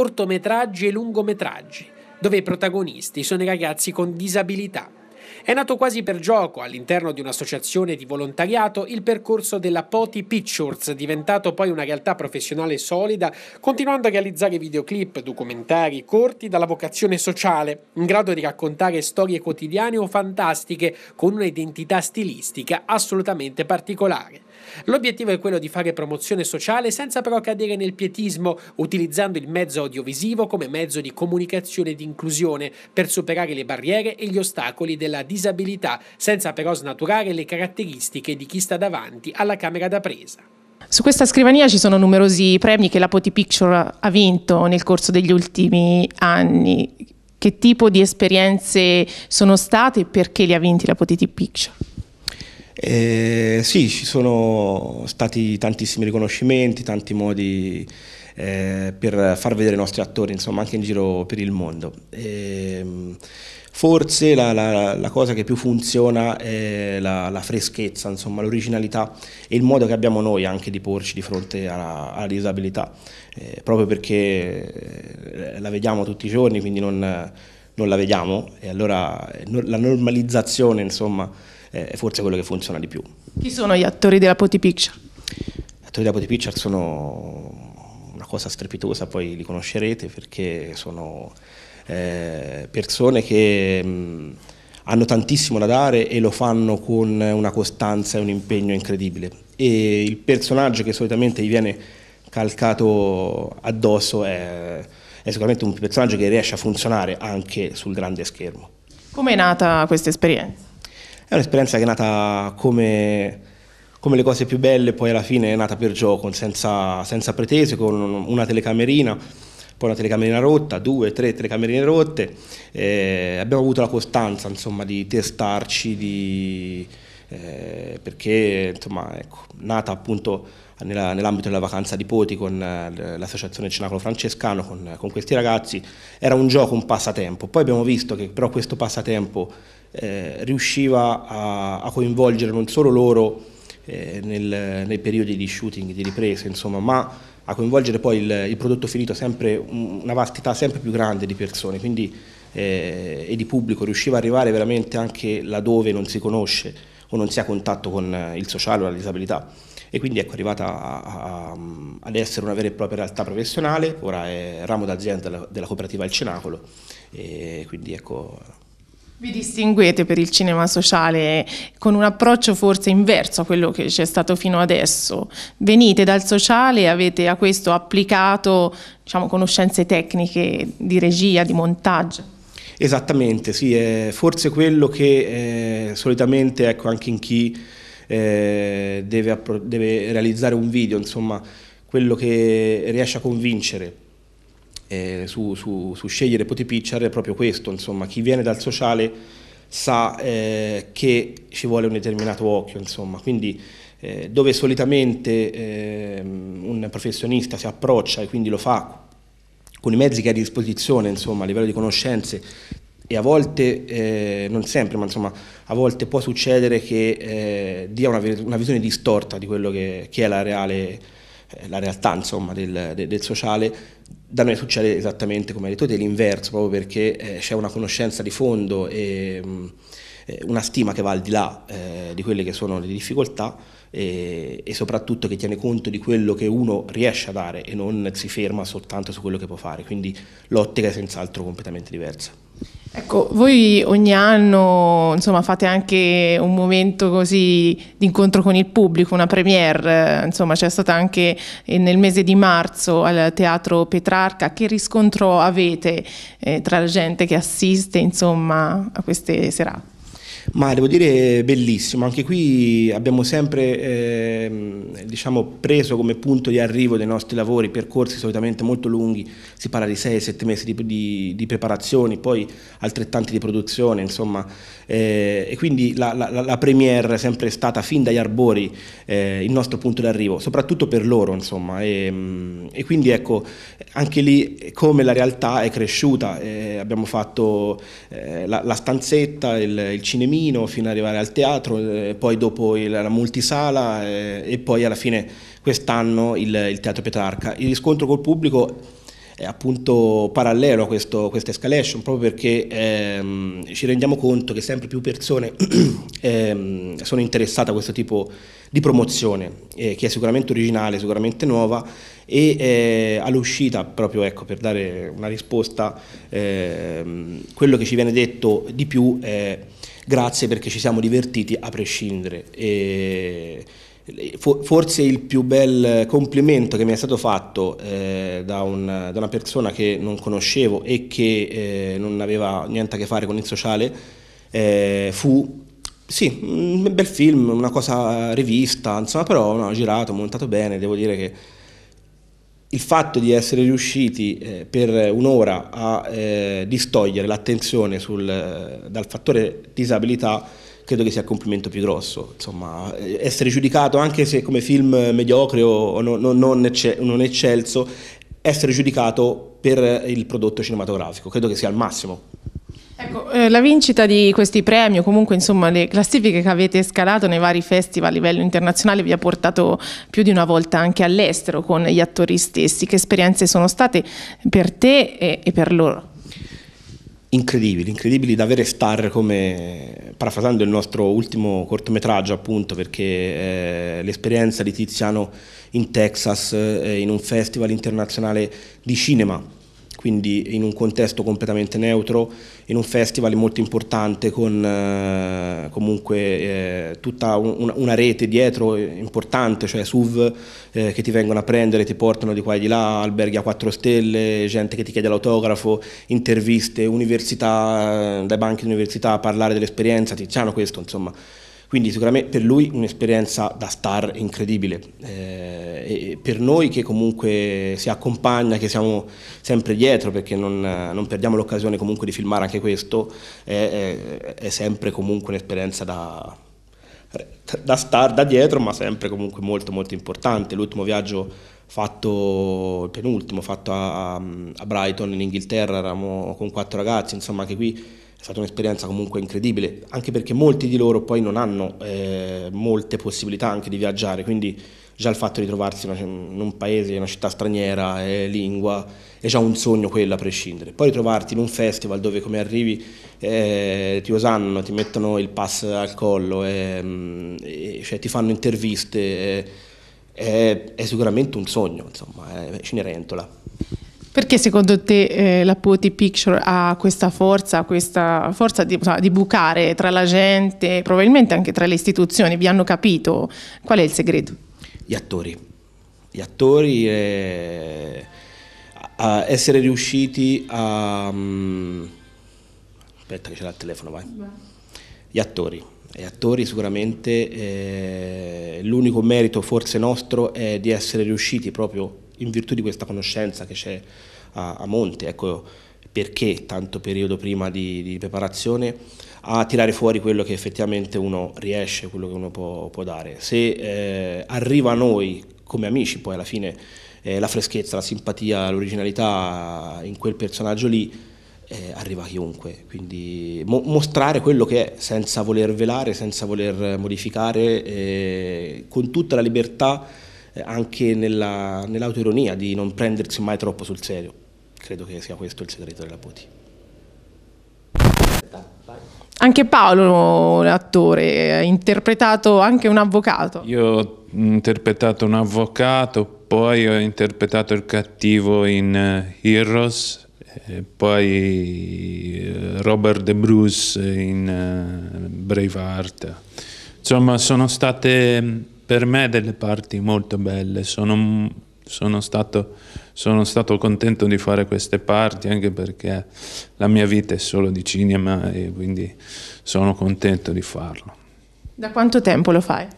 cortometraggi e lungometraggi, dove i protagonisti sono i ragazzi con disabilità. È nato quasi per gioco all'interno di un'associazione di volontariato il percorso della Poti Pictures, diventato poi una realtà professionale solida, continuando a realizzare videoclip, documentari, corti dalla vocazione sociale, in grado di raccontare storie quotidiane o fantastiche con un'identità stilistica assolutamente particolare. L'obiettivo è quello di fare promozione sociale senza però cadere nel pietismo, utilizzando il mezzo audiovisivo come mezzo di comunicazione e di inclusione per superare le barriere e gli ostacoli della una disabilità, senza però snaturare le caratteristiche di chi sta davanti alla camera da presa. Su questa scrivania ci sono numerosi premi che la Poti Picture ha vinto nel corso degli ultimi anni. Che tipo di esperienze sono state e perché li ha vinti la Poti Picture? Eh, sì, ci sono stati tantissimi riconoscimenti, tanti modi eh, per far vedere i nostri attori, insomma, anche in giro per il mondo. Eh, Forse la, la, la, cosa che più funziona è la, la freschezza, insomma, l'originalità e il modo che abbiamo noi anche di porci di fronte alla, alla disabilità, eh, proprio perché eh, la vediamo tutti i giorni, quindi non, non la vediamo e allora eh, la normalizzazione insomma, eh, è forse quello che funziona di più. Chi sono gli attori della Poti Picture? Gli attori della Poti Picture sono una cosa strepitosa, poi li conoscerete perché sono eh, persone che mh, mm, hanno tantissimo da dare e lo fanno con una costanza e un impegno incredibile. E il personaggio che solitamente gli viene calcato addosso è, è sicuramente un personaggio che riesce a funzionare anche sul grande schermo. Come è nata questa esperienza? È un'esperienza che è nata come, come, le cose più belle, poi alla fine è nata per gioco, senza, senza pretese, con una telecamerina poi una telecamera rotta, due, tre telecamere rotte, eh, abbiamo avuto la costanza insomma, di testarci, di, eh, perché insomma, ecco, nata appunto nell'ambito della vacanza di Poti con eh, l'associazione Cenacolo Francescano, con, con, questi ragazzi, era un gioco, un passatempo. Poi abbiamo visto che però questo passatempo eh, riusciva a, a, coinvolgere non solo loro eh, nel, nei periodi di shooting, di riprese, insomma, ma a coinvolgere poi il, il prodotto finito sempre una vastità sempre più grande di persone, quindi, eh, e di pubblico, riusciva ad arrivare veramente anche laddove non si conosce o non si ha contatto con il sociale o la disabilità e quindi ecco, è arrivata a, a, ad essere una vera e propria realtà professionale, ora è ramo d'azienda della, cooperativa Il Cenacolo e quindi ecco vi distinguete per il cinema sociale con un approccio forse inverso a quello che c'è stato fino adesso. Venite dal sociale e avete a questo applicato diciamo, conoscenze tecniche di regia, di montaggio. Esattamente, sì, è forse quello che eh, solitamente ecco, anche in chi eh, deve, deve realizzare un video, insomma, quello che riesce a convincere eh, su, su, su, scegliere Poti Pitcher è proprio questo, insomma, chi viene dal sociale sa eh, che ci vuole un determinato occhio, insomma, quindi eh, dove solitamente ehm, un professionista si approccia e quindi lo fa con i mezzi che ha a disposizione, insomma, a livello di conoscenze e a volte, eh, non sempre, ma insomma, a volte può succedere che eh, dia una, una, visione distorta di quello che, che è la, reale, eh, la realtà insomma, del, de, del, sociale da noi succede esattamente come hai detto te l'inverso, proprio perché eh, c'è una conoscenza di fondo e... Mh, mm, eh, una stima che va al di là eh, di quelle che sono le difficoltà e, eh, e, soprattutto che tiene conto di quello che uno riesce a dare e non si ferma soltanto su quello che può fare, quindi l'ottica è senz'altro completamente diversa. Ecco, voi ogni anno insomma, fate anche un momento così di incontro con il pubblico, una premiere, insomma c'è stata anche nel mese di marzo al Teatro Petrarca, che riscontro avete eh, tra la gente che assiste insomma, a queste serate? ma devo dire bellissimo, anche qui abbiamo sempre eh, diciamo, preso come punto di arrivo dei nostri lavori percorsi solitamente molto lunghi, si parla di 6-7 mesi di, di, di, preparazioni, poi altrettanti di produzione, insomma, eh, e quindi la, la, la, premiere è sempre stata fin dagli arbori eh, il nostro punto di arrivo, soprattutto per loro, insomma, e, mm, e quindi ecco, anche lì come la realtà è cresciuta, eh, abbiamo fatto eh, la, la, stanzetta, il, il cinema, Emino fino ad arrivare al teatro, eh, poi dopo il, la multisala eh, e poi alla fine quest'anno il, il, Teatro Petrarca. Il riscontro col pubblico è appunto parallelo a questo, questa escalation proprio perché ehm, ci rendiamo conto che sempre più persone ehm, sono interessate a questo tipo di promozione eh, che è sicuramente originale, sicuramente nuova e eh, all'uscita proprio ecco, per dare una risposta ehm, quello che ci viene detto di più è grazie perché ci siamo divertiti a prescindere. E forse il più bel complimento che mi è stato fatto eh, da, un, da, una persona che non conoscevo e che eh, non aveva niente a che fare con il sociale eh, fu sì, un bel film, una cosa rivista, insomma, però no, girato, montato bene, devo dire che il fatto di essere riusciti eh, per un'ora a eh, distogliere l'attenzione eh, dal fattore disabilità credo che sia il complimento più grosso, insomma, eh, essere giudicato anche se come film mediocre o no, non, non eccelso, essere giudicato per il prodotto cinematografico, credo che sia il massimo. Ecco, eh, la vincita di questi premi o comunque insomma le classifiche che avete scalato nei vari festival a livello internazionale vi ha portato più di una volta anche all'estero con gli attori stessi. Che esperienze sono state per te e, e per loro? incredibili, incredibili da avere star come, parafrasando il nostro ultimo cortometraggio appunto, perché eh, l'esperienza di Tiziano in Texas, eh, in un festival internazionale di cinema, quindi in un contesto completamente neutro, in un festival molto importante con eh, comunque eh, tutta un, una rete dietro importante, cioè SUV eh, che ti vengono a prendere, ti portano di qua e di là, alberghi a 4 stelle, gente che ti chiede l'autografo, interviste, università, eh, dai banchi di università, a parlare dell'esperienza, ti Tiziano questo insomma. Quindi sicuramente per lui un'esperienza da star incredibile, eh, per noi che comunque si accompagna, che siamo sempre dietro perché non, non perdiamo l'occasione comunque di filmare anche questo, è, è, è sempre comunque un'esperienza da, da star da dietro, ma sempre comunque molto molto importante. L'ultimo viaggio fatto, il penultimo, fatto a, a Brighton in Inghilterra, eravamo con quattro ragazzi, insomma anche qui è stata un'esperienza comunque incredibile, anche perché molti di loro poi non hanno eh, molte possibilità anche di viaggiare, quindi già il fatto di trovarsi in un paese, in una città straniera, è eh, lingua, è già un sogno quello a prescindere. Poi ritrovarti in un festival dove come arrivi eh, ti osannano, ti mettono il pass al collo, eh, mm, cioè, ti fanno interviste, eh, è, sicuramente un sogno, insomma, è eh, Cenerentola. Perché secondo te eh, la Poetry Picture ha questa forza, questa forza di, so, di, bucare tra la gente, probabilmente anche tra le istituzioni? Vi hanno capito? Qual è il segreto? Gli attori. Gli attori eh, a essere riusciti a... Mm, aspetta che ce il telefono, vai. Gli attori. Gli attori sicuramente eh, l'unico merito forse nostro è di essere riusciti proprio in virtù di questa conoscenza che c'è a, a monte, ecco perché tanto periodo prima di, di, preparazione, a tirare fuori quello che effettivamente uno riesce, quello che uno può, può dare. Se eh, arriva a noi come amici poi alla fine eh, la freschezza, la simpatia, l'originalità in quel personaggio lì, eh, arriva chiunque, quindi mo mostrare quello che è senza voler velare, senza voler modificare, eh, con tutta la libertà eh, anche nella, nell'autoironia di non prendersi mai troppo sul serio. Credo che sia questo il segreto della Poti. Anche Paolo, l'attore, ha interpretato anche un avvocato. Io ho interpretato un avvocato, poi ho interpretato il cattivo in eh, Heroes, poi eh, Robert De Bruce in Braveheart. Insomma, sono state per me delle parti molto belle, sono, sono, stato, sono stato contento di fare queste parti anche perché la mia vita è solo di cinema e quindi sono contento di farlo. Da quanto tempo lo fai?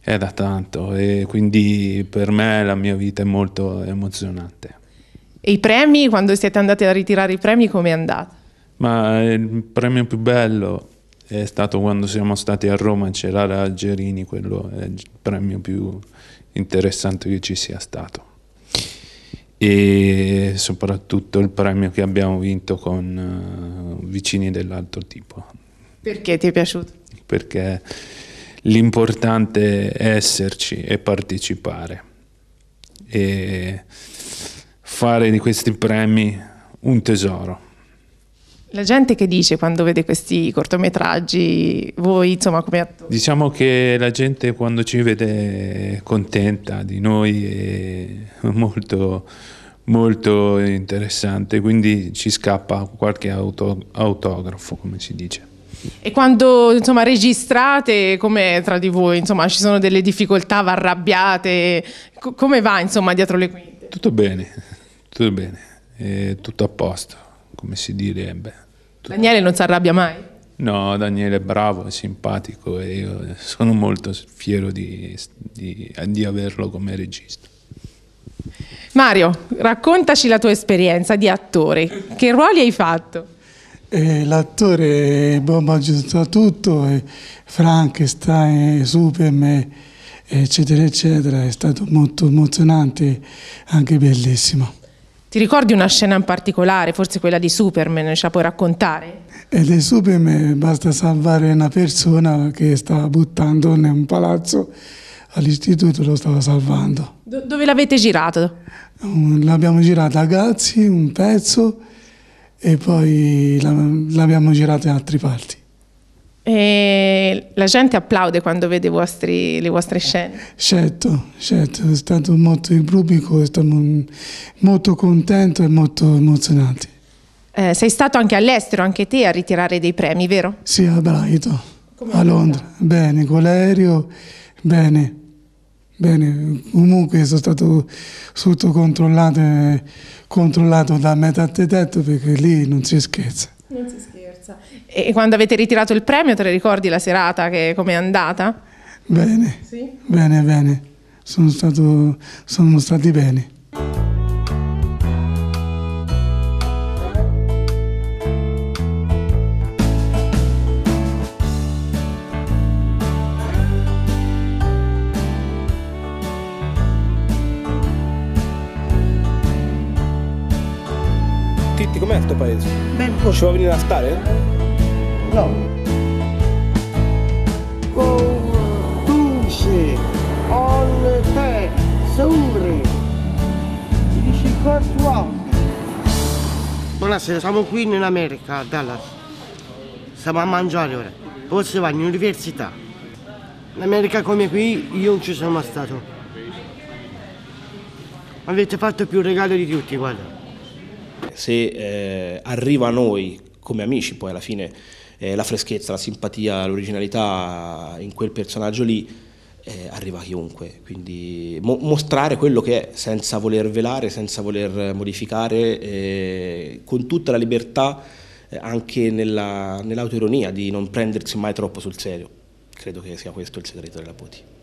È da tanto e quindi per me la mia vita è molto emozionante. E i premi, quando siete andati a ritirare i premi, come è andata? Ma il premio più bello è stato quando siamo stati a Roma, c'era la Gerini, quello è il premio più interessante che ci sia stato. E soprattutto il premio che abbiamo vinto con uh, vicini dell'altro tipo. Perché ti è piaciuto? Perché l'importante è esserci e partecipare e fare di questi premi un tesoro la gente che dice quando vede questi cortometraggi, voi insomma come attori? Diciamo che la gente quando ci vede è contenta di noi, è molto, molto interessante, quindi ci scappa qualche auto, autografo come si dice. E quando insomma, registrate, come tra di voi, insomma, ci sono delle difficoltà, vi arrabbiate, C- come va insomma, dietro le quinte? Tutto bene, tutto bene, è tutto a posto, come si direbbe. Daniele non si arrabbia mai? No, Daniele è bravo, è simpatico e io sono molto fiero di, di, di averlo come regista. Mario, raccontaci la tua esperienza di attore. Che ruoli hai fatto? Eh, l'attore boh, è ha giocato tutto, Frankenstein, Superman, eccetera, eccetera. È stato molto emozionante, anche bellissimo. Ti ricordi una scena in particolare, forse quella di Superman, ce la puoi raccontare? E eh, di Superman basta salvare una persona che stava buttando in un palazzo all'istituto, lo stava salvando. Do dove l'avete girato? L'abbiamo girato a Gazzi, un pezzo, e poi l'abbiamo girato in altre parti. E la gente applaude quando vede vostri, le vostre scene. Certo, certo, è stato molto il pubblico, siamo molto contento e molto emozionato. Eh, sei stato anche all'estero, anche te, a ritirare dei premi, vero? Sì, a Brighton, a Londra. Vita? Bene, con l'aereo, bene, bene. Comunque sono stato sotto controllato, controllato da metà tetto perché lì non si scherza. Non si scherza. E quando avete ritirato il premio, te le ricordi la serata, che com'è andata? Bene, sì? bene, bene. Sono, stato, sono stati bene. Titti, com'è il tuo paese? Bene. Non ci vuoi venire a stare? No. con Conduce on te sure. Si Buonasera, siamo qui in America, a Dallas. Stiamo a mangiare ora. forse si va in università. In America come qui io non ci sono mai stato. Avete fatto più regalo di tutti, guarda. Se eh, arriva a noi come amici, poi alla fine eh, la freschezza, la simpatia, l'originalità in quel personaggio lì eh, arriva a chiunque, quindi mo mostrare quello che è senza voler velare, senza voler modificare, eh, con tutta la libertà eh, anche nella, nell'autoironia di non prendersi mai troppo sul serio. Credo che sia questo il segreto della Poti.